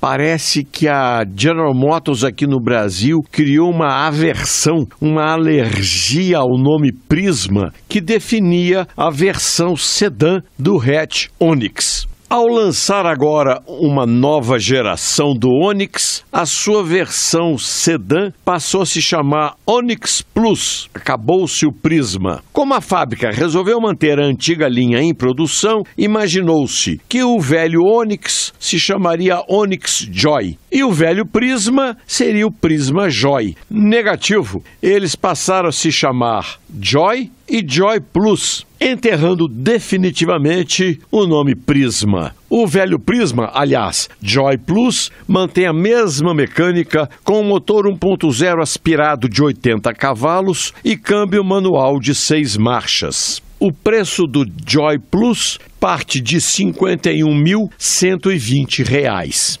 Parece que a General Motors aqui no Brasil criou uma aversão, uma alergia ao nome Prisma, que definia a versão sedã do hatch Onix ao lançar agora uma nova geração do Onix, a sua versão sedã passou a se chamar Onix Plus. Acabou-se o Prisma. Como a fábrica resolveu manter a antiga linha em produção, imaginou-se que o velho Onix se chamaria Onix Joy e o velho prisma seria o prisma Joy. Negativo, eles passaram a se chamar Joy e Joy Plus, enterrando definitivamente o nome Prisma. O velho Prisma, aliás, Joy Plus, mantém a mesma mecânica com um motor 1.0 aspirado de 80 cavalos e câmbio manual de 6 marchas. O preço do Joy Plus parte de R$ 51.120.